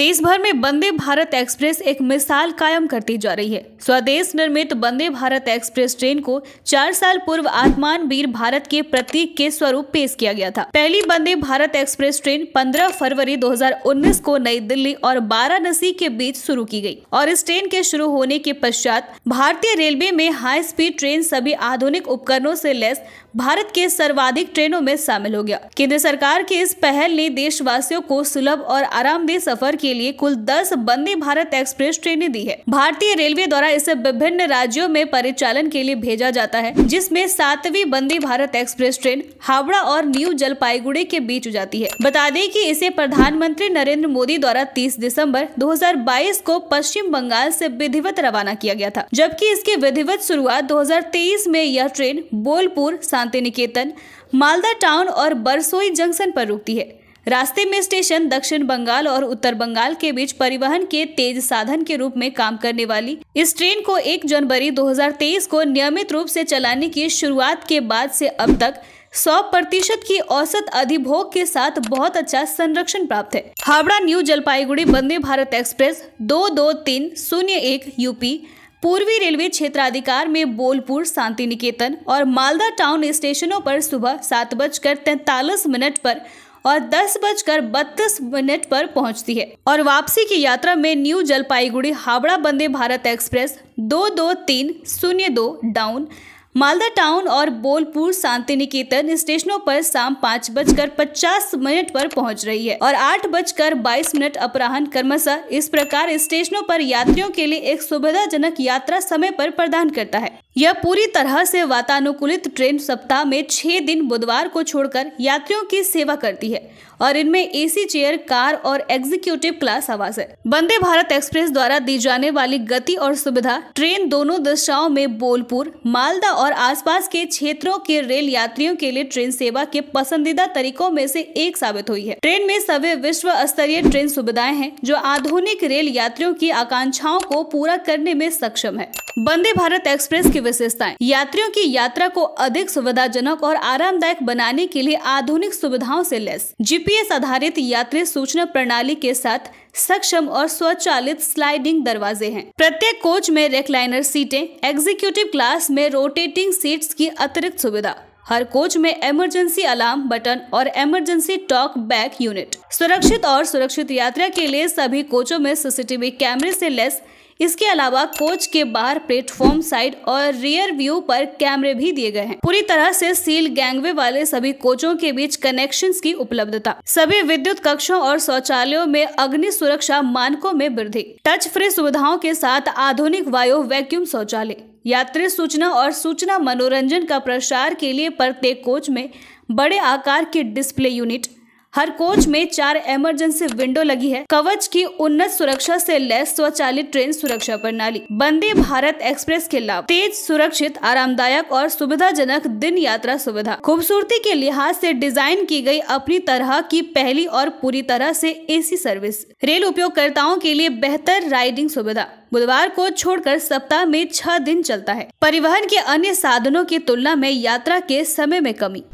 देश भर में वंदे भारत एक्सप्रेस एक मिसाल कायम करती जा रही है स्वदेश निर्मित वंदे भारत एक्सप्रेस ट्रेन को चार साल पूर्व आत्मान वीर भारत के प्रतीक के स्वरूप पेश किया गया था पहली वंदे भारत एक्सप्रेस ट्रेन 15 फरवरी 2019 को नई दिल्ली और वाराणसी के बीच शुरू की गई और इस ट्रेन के शुरू होने के पश्चात भारतीय रेलवे में हाई स्पीड ट्रेन सभी आधुनिक उपकरणों से लेस भारत के सर्वाधिक ट्रेनों में शामिल हो गया केंद्र सरकार की के इस पहल ने देशवासियों को सुलभ और आरामदेह सफर के लिए कुल दस वंदे भारत एक्सप्रेस ट्रेनें दी है भारतीय रेलवे द्वारा इसे विभिन्न राज्यों में परिचालन के लिए भेजा जाता है जिसमे सातवीं वंदे भारत एक्सप्रेस ट्रेन हावड़ा और न्यू जलपाईगुड़ी के बीच जाती है बता दें की इसे प्रधानमंत्री नरेंद्र मोदी द्वारा तीस दिसम्बर दो को पश्चिम बंगाल ऐसी विधिवत रवाना किया गया था जबकि इसकी विधिवत शुरुआत दो में यह train Bolpur Shantiniketan Malda Town और बरसोई जंक्शन पर रुकती है रास्ते में स्टेशन दक्षिण बंगाल और उत्तर बंगाल के बीच परिवहन के तेज साधन के रूप में काम करने वाली इस ट्रेन को 1 जनवरी 2023 को नियमित रूप से चलाने की शुरुआत के बाद से अब तक 100 प्रतिशत की औसत अधिभोग के साथ बहुत अच्छा संरक्षण प्राप्त है हावड़ा न्यू जलपाईगुड़ी वंदे भारत एक्सप्रेस दो दो तीन शून्य एक यूपी पूर्वी रेलवे क्षेत्राधिकार में बोलपुर शांति निकेतन और मालदा टाउन स्टेशनों पर सुबह सात बजकर तैंतालीस मिनट पर और दस बजकर बत्तीस मिनट पर पहुंचती है और वापसी की यात्रा में न्यू जलपाईगुड़ी हावड़ा वंदे भारत एक्सप्रेस दो दो तीन शून्य दो डाउन मालदा टाउन और बोलपुर शांति निकेतन स्टेशनों पर शाम पाँच बजकर पचास मिनट पर पहुंच रही है और आठ बजकर बाईस मिनट अपराहन कर्मशा इस प्रकार स्टेशनों पर यात्रियों के लिए एक सुविधाजनक यात्रा समय पर प्रदान करता है यह पूरी तरह से वातानुकूलित ट्रेन सप्ताह में छः दिन बुधवार को छोड़कर यात्रियों की सेवा करती है और इनमें एसी चेयर कार और एग्जीक्यूटिव क्लास आवास है वंदे भारत एक्सप्रेस द्वारा दी जाने वाली गति और सुविधा ट्रेन दोनों दिशाओं में बोलपुर मालदा और आसपास के क्षेत्रों के रेल यात्रियों के लिए ट्रेन सेवा के पसंदीदा तरीकों में से एक साबित हुई है ट्रेन में सभी विश्व स्तरीय ट्रेन सुविधाएं हैं जो आधुनिक रेल यात्रियों की आकांक्षाओं को पूरा करने में सक्षम है वंदे भारत एक्सप्रेस के की विशेषताएं यात्रियों की यात्रा को अधिक सुविधाजनक और आरामदायक बनाने के लिए आधुनिक सुविधाओं से लैस जीपीएस आधारित यात्री सूचना प्रणाली के साथ सक्षम और स्वचालित स्लाइडिंग दरवाजे हैं प्रत्येक कोच में रेकलाइनर सीटें एग्जीक्यूटिव क्लास में रोटेटिंग सीट्स की अतिरिक्त सुविधा हर कोच में इमरजेंसी अलार्म बटन और इमरजेंसी टॉक बैक यूनिट सुरक्षित और सुरक्षित यात्रा के लिए सभी कोचों में सीसीटीवी कैमरे से लेस इसके अलावा कोच के बाहर प्लेटफॉर्म साइड और रियर व्यू पर कैमरे भी दिए गए हैं पूरी तरह से सील गैंगवे वाले सभी कोचों के बीच कनेक्शन की उपलब्धता सभी विद्युत कक्षों और शौचालयों में अग्नि सुरक्षा मानकों में वृद्धि टच फ्री सुविधाओं के साथ आधुनिक वायु वैक्यूम शौचालय यात्री सूचना और सूचना मनोरंजन का प्रसार के लिए प्रत्येक कोच में बड़े आकार के डिस्प्ले यूनिट हर कोच में चार इमरजेंसी विंडो लगी है कवच की उन्नत सुरक्षा से लैस स्वचालित ट्रेन सुरक्षा प्रणाली वंदे भारत एक्सप्रेस के लाभ तेज सुरक्षित आरामदायक और सुविधाजनक दिन यात्रा सुविधा खूबसूरती के लिहाज से डिजाइन की गई अपनी तरह की पहली और पूरी तरह से एसी सर्विस रेल उपयोगकर्ताओं के लिए बेहतर राइडिंग सुविधा बुधवार को छोड़कर सप्ताह में छह दिन चलता है परिवहन के अन्य साधनों की तुलना में यात्रा के समय में कमी